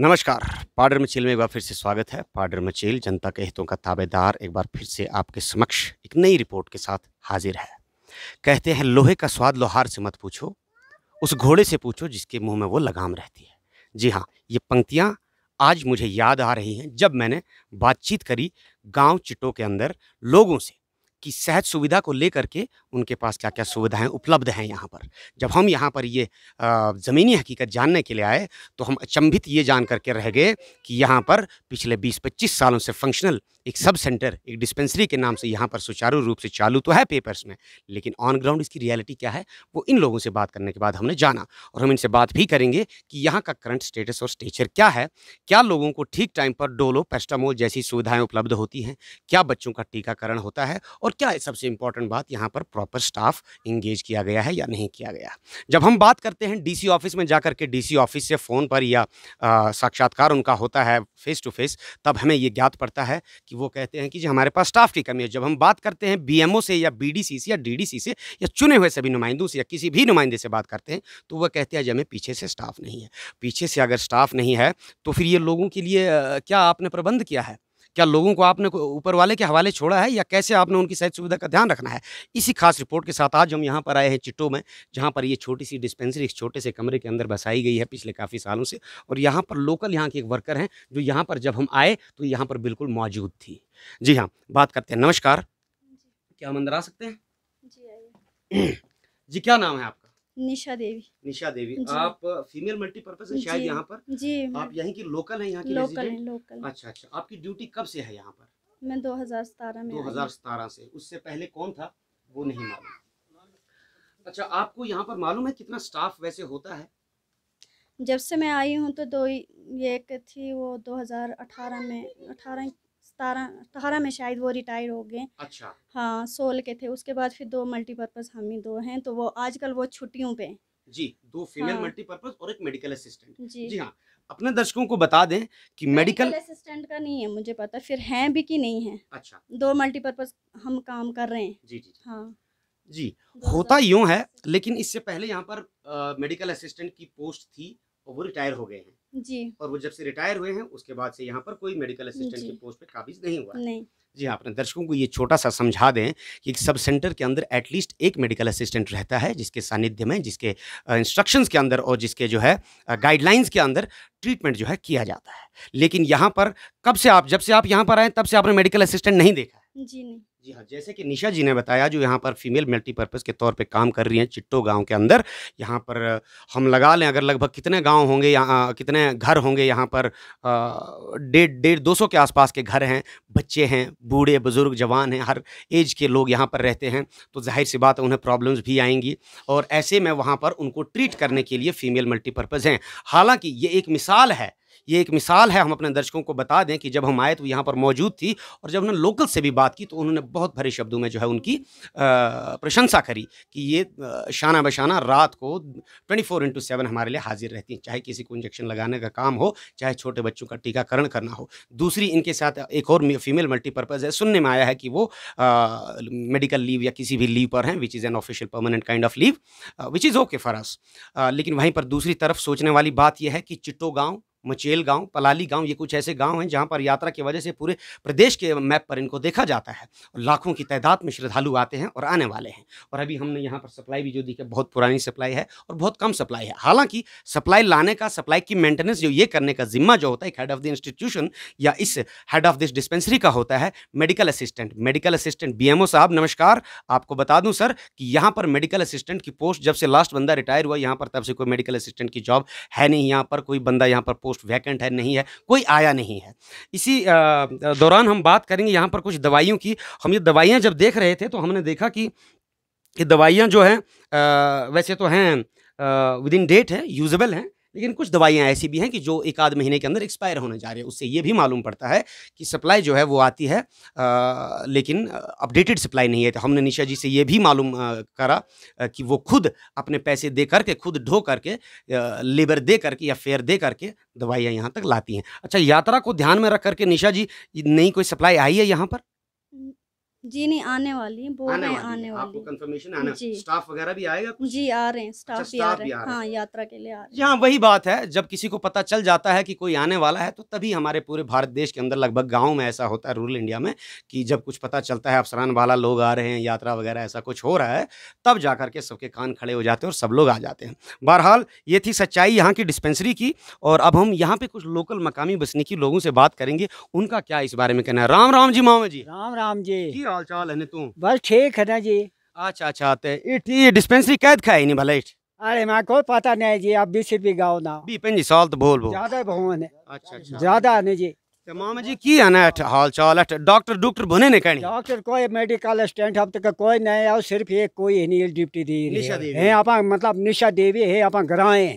नमस्कार पाडर मचेल में एक बार फिर से स्वागत है पाडर मचेल जनता के हितों का ताबेदार एक बार फिर से आपके समक्ष एक नई रिपोर्ट के साथ हाजिर है कहते हैं लोहे का स्वाद लोहार से मत पूछो उस घोड़े से पूछो जिसके मुंह में वो लगाम रहती है जी हाँ ये पंक्तियाँ आज मुझे याद आ रही हैं जब मैंने बातचीत करी गांव चिटों के अंदर लोगों से कि सहज सुविधा को लेकर के उनके पास क्या क्या सुविधाएं उपलब्ध हैं यहाँ पर जब हम यहाँ पर ये ज़मीनी हकीकत जानने के लिए आए तो हम अचंभित ये जान करके रह गए कि यहाँ पर पिछले 20-25 सालों से फंक्शनल एक सब सेंटर एक डिस्पेंसरी के नाम से यहाँ पर सुचारू रूप से चालू तो है पेपर्स में लेकिन ऑन ग्राउंड इसकी रियलिटी क्या है वो इन लोगों से बात करने के बाद हमने जाना और हम इनसे बात भी करेंगे कि यहाँ का करंट स्टेटस और स्टेचर क्या है क्या लोगों को ठीक टाइम पर डोलो पेस्टामोल जैसी सुविधाएँ उपलब्ध होती हैं क्या बच्चों का टीकाकरण होता है और और क्या है सबसे इंपॉर्टेंट बात यहाँ पर प्रॉपर स्टाफ इंगेज किया गया है या नहीं किया गया जब हम बात करते हैं डीसी ऑफिस में जा के डीसी ऑफिस से फ़ोन पर या साक्षात्कार उनका होता है फेस टू फेस तब हमें ये ज्ञात पड़ता है कि वो कहते हैं कि जी हमारे पास स्टाफ की कमी है जब हम बात करते हैं बी से या बी से या डी से या चुने हुए सभी नुमाइंदों से या किसी भी नुमाइंदे से बात करते हैं तो वह कहते हैं जी हमें पीछे से स्टाफ नहीं है पीछे से अगर स्टाफ नहीं है तो फिर ये लोगों के लिए क्या आपने प्रबंध किया है क्या लोगों को आपने ऊपर वाले के हवाले छोड़ा है या कैसे आपने उनकी सेहत सुविधा का ध्यान रखना है इसी खास रिपोर्ट के साथ आज हम यहाँ पर आए हैं चिट्टो में जहाँ पर ये छोटी सी डिस्पेंसरी एक छोटे से कमरे के अंदर बसाई गई है पिछले काफ़ी सालों से और यहाँ पर लोकल यहाँ के एक वर्कर हैं जो यहाँ पर जब हम आए तो यहाँ पर बिल्कुल मौजूद थी जी हाँ बात करते हैं नमस्कार क्या हम अंदर आ सकते हैं जी क्या नाम है आपका निशा देवी निशा देवी आप फीमेल मल्टीपर्पज है शायद यहाँ पर जी आप यहीं की लोकल है यहाँ की लोकल लोकल अच्छा अच्छा आपकी ड्यूटी कब से है यहाँ पर मैं 2017 में 2017 से उससे पहले कौन था वो नहीं मालूम अच्छा आपको यहाँ पर मालूम है कितना स्टाफ वैसे होता है जब से मैं आई हूँ तो दो ये एक थी वो 2018 में 18 सतारह अठारह में शायद वो रिटायर हो गए अच्छा हाँ सोल के थे उसके बाद फिर दो मल्टीपर्पज़ हम ही दो हैं तो वो आजकल वो छुट्टियों पे जी दो फीमेल हाँ। मल्टीपर्पज और एक मेडिकल असिस्टेंट जी, जी हाँ अपने दर्शकों को बता दें कि मेडिकल असिस्टेंट का नहीं है मुझे पता फिर हैं भी कि नहीं है अच्छा दो मल्टीपर्पज हम काम कर रहे हैं जी जी हाँ जी होता यूँ है लेकिन इससे पहले यहाँ पर मेडिकल असिस्टेंट की पोस्ट थी और वो रिटायर हो गए हैं जी और वो जब से रिटायर हुए हैं उसके बाद से यहाँ पर कोई मेडिकल असिस्टेंट की पोस्ट पे काबिज नहीं हुआ नहीं जी हाँ अपने दर्शकों को ये छोटा सा समझा दें कि सब सेंटर के अंदर एटलीस्ट एक मेडिकल असिस्टेंट रहता है जिसके सानिध्य में जिसके इंस्ट्रक्शंस के अंदर और जिसके जो है गाइडलाइंस के अंदर ट्रीटमेंट जो है किया जाता है लेकिन यहाँ पर कब से आप जब से आप यहाँ पर आए तब से आपने मेडिकल असिस्टेंट नहीं देखा जी नहीं जी हाँ जैसे कि निशा जी ने बताया जो यहाँ पर फीमेल मल्टीपर्पज़ के तौर पे काम कर रही हैं चिट्टो गांव के अंदर यहाँ पर हम लगा लें अगर लगभग कितने गांव होंगे यहाँ कितने घर होंगे यहाँ पर डेढ़ डेढ़ दो सौ के आसपास के घर हैं बच्चे हैं बूढ़े बुज़ुर्ग जवान हैं हर एज के लोग यहाँ पर रहते हैं तो जाहिर सी बात है उन्हें प्रॉब्लम्स भी आएंगी और ऐसे में वहाँ पर उनको ट्रीट करने के लिए फ़ीमेल मल्टीपर्पज़ हैं हालाँकि ये एक मिसाल है ये एक मिसाल है हम अपने दर्शकों को बता दें कि जब हम आए तो यहाँ पर मौजूद थी और जब उन्होंने लोकल से भी बात की तो उन्होंने बहुत भरे शब्दों में जो है उनकी प्रशंसा करी कि ये शाना बशाना रात को ट्वेंटी फोर इंटू सेवन हमारे लिए हाजिर रहती हैं चाहे किसी को इंजेक्शन लगाने का काम हो चाहे छोटे बच्चों का टीकाकरण करना हो दूसरी इनके साथ एक और फीमेल मल्टीपर्पज़ है सुनने में आया है कि वो मेडिकल लीव या किसी भी लीव पर हैं which is an official permanent kind of leave which is okay for us लेकिन वहीं पर दूसरी तरफ सोचने वाली बात यह है कि चिट्टो गाँव मचेल गांव पलाली गांव ये कुछ ऐसे गांव हैं जहां पर यात्रा की वजह से पूरे प्रदेश के मैप पर इनको देखा जाता है और लाखों की तादाद में श्रद्धालु आते हैं और आने वाले हैं और अभी हमने यहाँ पर सप्लाई भी जो दी है बहुत पुरानी सप्लाई है और बहुत कम सप्लाई है हालांकि सप्लाई लाने का सप्लाई की मेंटेनेंस जो ये करने का जिम्मा जो होता है हेड ऑफ द इंस्टीट्यूशन या इस हेड ऑफ दिस डिस्पेंसरी का होता है medical assistant medical assistant B साहब नमस्कार आपको बता दूँ सर कि यहाँ पर मेडिकल असिस्टेंट की पोस्ट जब से लास्ट बंदा रिटायर हुआ यहाँ पर तब से कोई मेडिकल असिस्टेंट की जॉब है नहीं यहाँ पर कोई बंदा यहाँ पर पोस्ट पोस्ट वैकेंट है नहीं है कोई आया नहीं है इसी दौरान हम बात करेंगे यहाँ पर कुछ दवाइयों की हम ये दवाइयाँ जब देख रहे थे तो हमने देखा कि ये दवाइयाँ जो हैं वैसे तो हैं विद इन डेट है यूजेबल हैं लेकिन कुछ दवाइयाँ ऐसी भी हैं कि जो एक आध महीने के अंदर एक्सपायर होने जा रही है उससे ये भी मालूम पड़ता है कि सप्लाई जो है वो आती है आ, लेकिन अपडेटेड सप्लाई नहीं है तो हमने निशा जी से ये भी मालूम करा कि वो खुद अपने पैसे दे करके खुद ढो करके लेबर दे करके या फेयर दे करके दवाइयाँ यहाँ तक लाती हैं अच्छा यात्रा को ध्यान में रख करके निशा जी नई कोई सप्लाई आई है यहाँ पर जी नहीं आने वाली बोल आने रहे आने वाली आपको कंफर्मेशन आना स्टाफ वगैरह भी आएगा कुछ? जी आ रहे हैं स्टाफ, अच्छा, भी, आ रहे हैं हाँ यात्रा के लिए आ रहे हैं यहाँ वही बात है जब किसी को पता चल जाता है कि कोई आने वाला है तो तभी हमारे पूरे भारत देश के अंदर लगभग गाँव में ऐसा होता है रूरल इंडिया में कि जब कुछ पता चलता है अफसरान वाला लोग आ रहे हैं यात्रा वगैरह ऐसा कुछ हो रहा है तब जा करके सबके कान खड़े हो जाते हैं और सब लोग आ जाते हैं बहरहाल ये थी सच्चाई यहाँ की डिस्पेंसरी की और अब हम यहाँ पे कुछ लोकल मकामी बसनीकी लोगों से बात करेंगे उनका क्या इस बारे में कहना है राम राम जी मामा जी राम राम जी हाल चाल है तू बस ठीक है ना जी अच्छा अच्छा ते इठी डिस्पेंसरी कैद नहीं अरे मैं कोई पता नहीं जी आप बीस रुपये गाओ ना बी साल तो बोल ज्यादा अच्छा, अच्छा ज्यादा नहीं जी मामा जी की है ना हाल चाल है डॉक्टर डॉक्टर बने ने कहनी डॉक्टर कोई मेडिकल अब तक कोई नहीं है सिर्फ एक कोई है नहीं ड्यूटी दी है मतलब निशा देवी है ग्राए है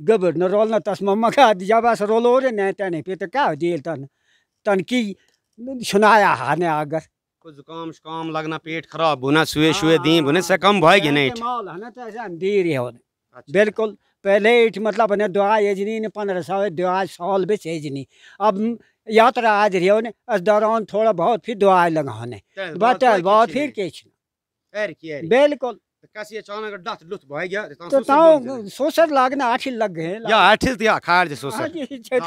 गबर न रोल न मम्मा जब अस रोलो रे न तने पे तो क्या दिल तन तन की सुनाया ने आगर कुछ जुकाम शुकाम लगना पेट खराब होना सुए सुए दी होने हाँ, से कम भाई गए नहीं माल है ना तो ऐसा अंधेर है होने अच्छा। बिल्कुल पहले इट मतलब ने दुआ एजनी ने पंद्रह साल दुआ साल बेच एजनी अब यात्रा आज रही होने इस दौरान थोड़ा बहुत फिर दुआ लगाने बट बहुत फिर के बिल्कुल तो कसी अचानक डत लुत भय गया तो ताओ सोसर लागना आठिल लग गए या आठिल दिया खार जे सोसर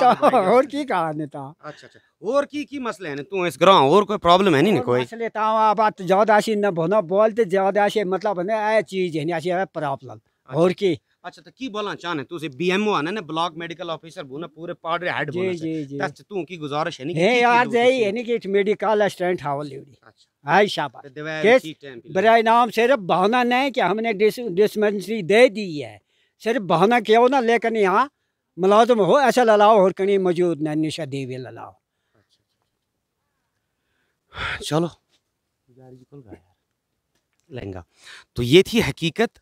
हां और की कहानी ता अच्छा अच्छा और की की मसले हैं तू इस ग्रां और कोई प्रॉब्लम है नहीं कोई मसले ता बात ज्यादा सी न बोलते ज्यादा से मतलब है ए चीज है नहीं ऐसी प्रॉब्लम अच्छा। और की अच्छा तो की बोलना चाहने तू से बीएमओ आना ने ब्लॉक मेडिकल ऑफिसर बोना पूरे पाड़ रे हेड बोना जी तस तू की गुजारिश है नहीं है यार जाई यानी कि मेडिकल असिस्टेंट हाव लेडी अच्छा हाय शाबाश तो केस बराए नाम सिर्फ बहाना नहीं कि हमने डिस्पेंसरी दे दी है सिर्फ बहाना क्या होना लेकिन यहां मुलाजम हो ऐसा ललाओ और कहीं मौजूद ना निशा देवे ललाओ अच्छा, अच्छा। चलो लहंगा तो ये थी हकीकत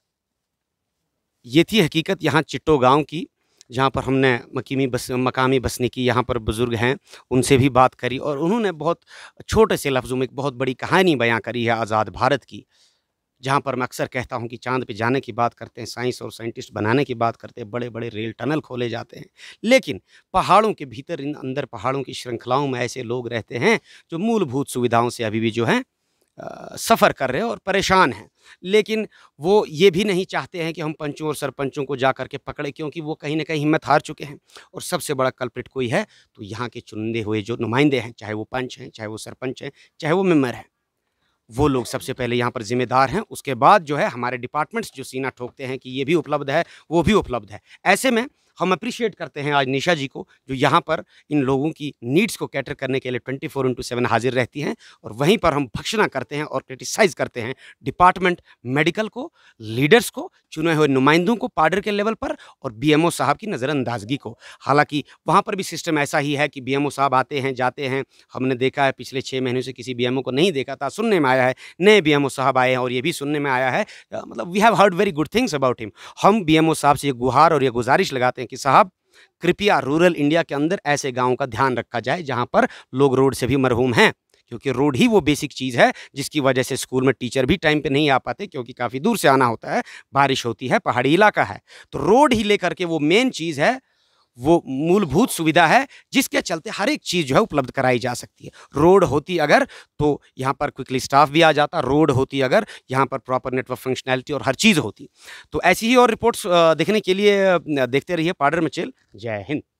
ये थी हकीकत यहाँ चिट्टो गांव की जहाँ पर हमने मकीमी बस मकामी बसने की यहाँ पर बुज़ुर्ग हैं उनसे भी बात करी और उन्होंने बहुत छोटे से लफ्ज़ों में एक बहुत बड़ी कहानी बयां करी है आज़ाद भारत की जहाँ पर मैं अक्सर कहता हूँ कि चांद पे जाने की बात करते हैं साइंस और साइंटिस्ट बनाने की बात करते हैं बड़े बड़े रेल टनल खोले जाते हैं लेकिन पहाड़ों के भीतर इन अंदर पहाड़ों की श्रृंखलाओं में ऐसे लोग रहते हैं जो मूलभूत सुविधाओं से अभी भी जो हैं सफ़र कर रहे हैं और परेशान हैं लेकिन वो ये भी नहीं चाहते हैं कि हम पंचों और सरपंचों को जा कर के पकड़े क्योंकि वो कहीं ना कहीं हिम्मत हार चुके हैं और सबसे बड़ा कल्प्रिट कोई है तो यहाँ के चुनिंदे हुए जो नुमाइंदे हैं चाहे वो पंच हैं चाहे वो सरपंच हैं चाहे वो मेम्बर हैं वो लोग सबसे पहले यहाँ पर जिम्मेदार हैं उसके बाद जो है हमारे डिपार्टमेंट्स जो सीना ठोकते हैं कि ये भी उपलब्ध है वो भी उपलब्ध है ऐसे में हम अप्रिशिएट करते हैं आज निशा जी को जो यहाँ पर इन लोगों की नीड्स को कैटर करने के लिए ट्वेंटी फोर इंटू सेवन हाजिर रहती हैं और वहीं पर हम भक्षणा करते हैं और क्रिटिसाइज करते हैं डिपार्टमेंट मेडिकल को लीडर्स को चुने हुए नुमाइंदों को पार्डर के लेवल पर और बी साहब की नज़रअंदाजगी को हालांकि वहाँ पर भी सिस्टम ऐसा ही है कि बी साहब आते हैं जाते हैं हमने देखा है पिछले छः महीनों से किसी बी को नहीं देखा था सुनने में आया है नए बी साहब आए हैं और ये भी सुनने में आया है मतलब we have heard very good things about him हम बी साहब से ये गुहार और ये गुजारिश लगाते हैं हैं कि साहब कृपया रूरल इंडिया के अंदर ऐसे गाँव का ध्यान रखा जाए जहाँ पर लोग रोड से भी मरहूम हैं क्योंकि रोड ही वो बेसिक चीज़ है जिसकी वजह से स्कूल में टीचर भी टाइम पे नहीं आ पाते क्योंकि काफ़ी दूर से आना होता है बारिश होती है पहाड़ी इलाका है तो रोड ही लेकर के वो मेन चीज़ है वो मूलभूत सुविधा है जिसके चलते हर एक चीज़ जो है उपलब्ध कराई जा सकती है रोड होती अगर तो यहाँ पर क्विकली स्टाफ भी आ जाता रोड होती अगर यहाँ पर प्रॉपर नेटवर्क फंक्शनैलिटी और हर चीज़ होती तो ऐसी ही और रिपोर्ट्स देखने के लिए देखते रहिए पाडर मचेल जय हिंद